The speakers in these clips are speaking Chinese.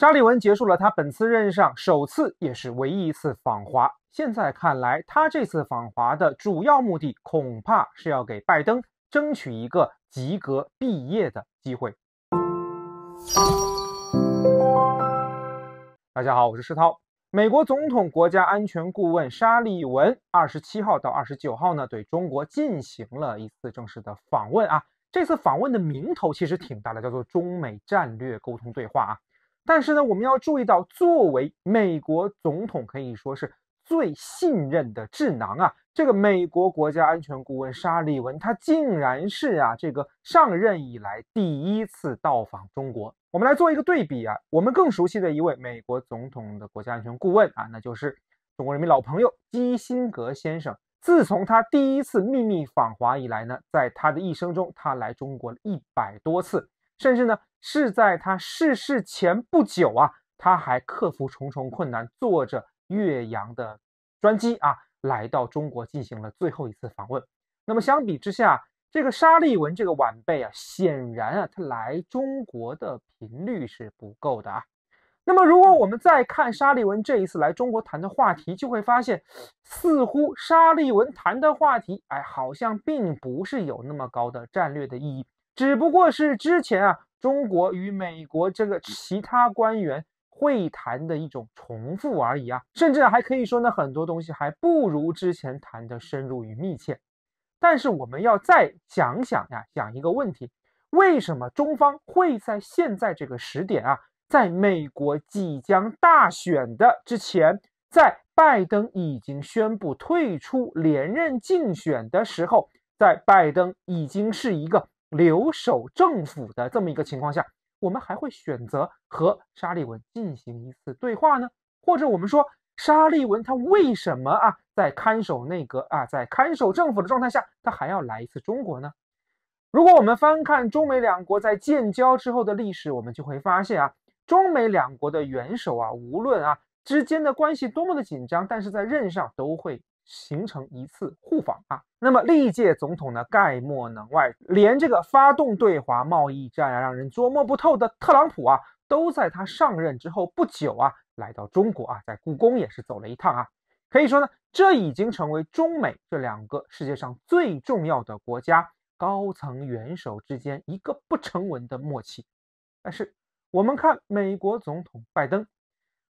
沙利文结束了他本次任上首次也是唯一一次访华。现在看来，他这次访华的主要目的，恐怕是要给拜登争取一个及格毕业的机会。大家好，我是石涛。美国总统国家安全顾问沙利文二十七号到二十九号呢，对中国进行了一次正式的访问啊。这次访问的名头其实挺大的，叫做中美战略沟通对话啊。但是呢，我们要注意到，作为美国总统，可以说是最信任的智囊啊，这个美国国家安全顾问沙利文，他竟然是啊，这个上任以来第一次到访中国。我们来做一个对比啊，我们更熟悉的一位美国总统的国家安全顾问啊，那就是中国人民老朋友基辛格先生。自从他第一次秘密访华以来呢，在他的一生中，他来中国一百多次，甚至呢。是在他逝世前不久啊，他还克服重重困难，坐着岳阳的专机啊，来到中国进行了最后一次访问。那么相比之下，这个沙利文这个晚辈啊，显然啊，他来中国的频率是不够的啊。那么如果我们再看沙利文这一次来中国谈的话题，就会发现，似乎沙利文谈的话题，哎，好像并不是有那么高的战略的意义，只不过是之前啊。中国与美国这个其他官员会谈的一种重复而已啊，甚至还可以说呢，很多东西还不如之前谈的深入与密切。但是我们要再想想呀，想一个问题：为什么中方会在现在这个时点啊，在美国即将大选的之前，在拜登已经宣布退出连任竞选的时候，在拜登已经是一个。留守政府的这么一个情况下，我们还会选择和沙利文进行一次对话呢？或者我们说，沙利文他为什么啊，在看守内阁啊，在看守政府的状态下，他还要来一次中国呢？如果我们翻看中美两国在建交之后的历史，我们就会发现啊，中美两国的元首啊，无论啊之间的关系多么的紧张，但是在任上都会。形成一次互访啊，那么历届总统呢概莫能外，连这个发动对华贸易战啊让人捉摸不透的特朗普啊，都在他上任之后不久啊来到中国啊，在故宫也是走了一趟啊，可以说呢，这已经成为中美这两个世界上最重要的国家高层元首之间一个不成文的默契。但是我们看美国总统拜登。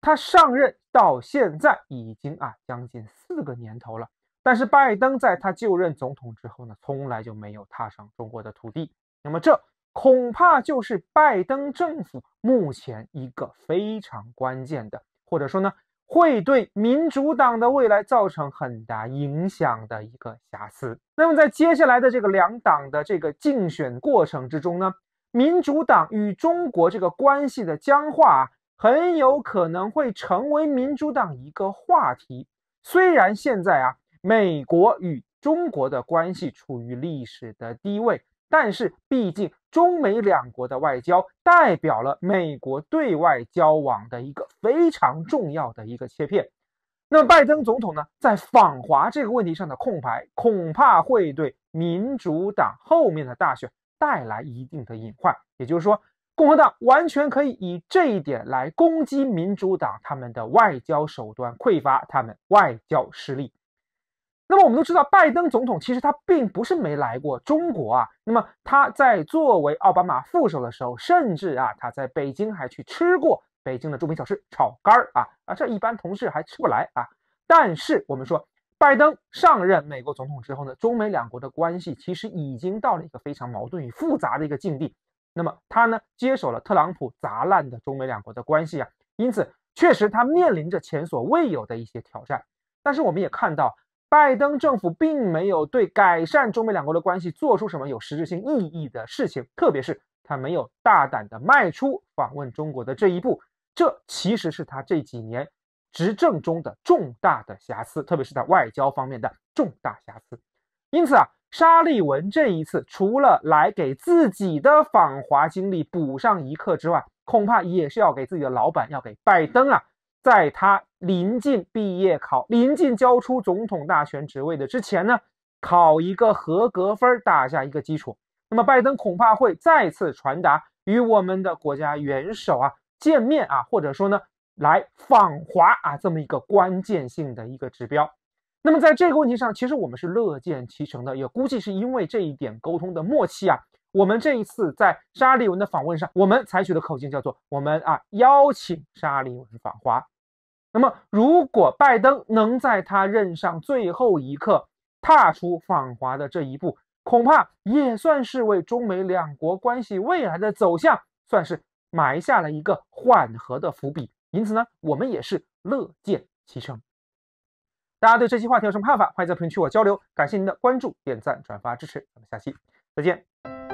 他上任到现在已经啊将近四个年头了，但是拜登在他就任总统之后呢，从来就没有踏上中国的土地。那么这恐怕就是拜登政府目前一个非常关键的，或者说呢，会对民主党的未来造成很大影响的一个瑕疵。那么在接下来的这个两党的这个竞选过程之中呢，民主党与中国这个关系的僵化。啊。很有可能会成为民主党一个话题。虽然现在啊，美国与中国的关系处于历史的低位，但是毕竟中美两国的外交代表了美国对外交往的一个非常重要的一个切片。那么拜登总统呢，在访华这个问题上的空白，恐怕会对民主党后面的大选带来一定的隐患。也就是说。共和党完全可以以这一点来攻击民主党，他们的外交手段匮乏，他们外交失利。那么我们都知道，拜登总统其实他并不是没来过中国啊。那么他在作为奥巴马副手的时候，甚至啊他在北京还去吃过北京的著名小吃炒肝儿啊啊这一般同事还吃不来啊。但是我们说，拜登上任美国总统之后呢，中美两国的关系其实已经到了一个非常矛盾与复杂的一个境地。那么他呢接手了特朗普砸烂的中美两国的关系啊，因此确实他面临着前所未有的一些挑战。但是我们也看到，拜登政府并没有对改善中美两国的关系做出什么有实质性意义的事情，特别是他没有大胆的迈出访问中国的这一步，这其实是他这几年执政中的重大的瑕疵，特别是在外交方面的重大瑕疵。因此啊。沙利文这一次除了来给自己的访华经历补上一课之外，恐怕也是要给自己的老板，要给拜登啊，在他临近毕业考、临近交出总统大权职位的之前呢，考一个合格分儿，打下一个基础。那么，拜登恐怕会再次传达与我们的国家元首啊见面啊，或者说呢来访华啊这么一个关键性的一个指标。那么，在这个问题上，其实我们是乐见其成的。也估计是因为这一点沟通的默契啊，我们这一次在沙利文的访问上，我们采取的口径叫做“我们啊邀请沙利文访华”。那么，如果拜登能在他任上最后一刻踏出访华的这一步，恐怕也算是为中美两国关系未来的走向，算是埋下了一个缓和的伏笔。因此呢，我们也是乐见其成。大家对这期话题有什么看法？欢迎在评论区我交流。感谢您的关注、点赞、转发、支持，咱们下期再见。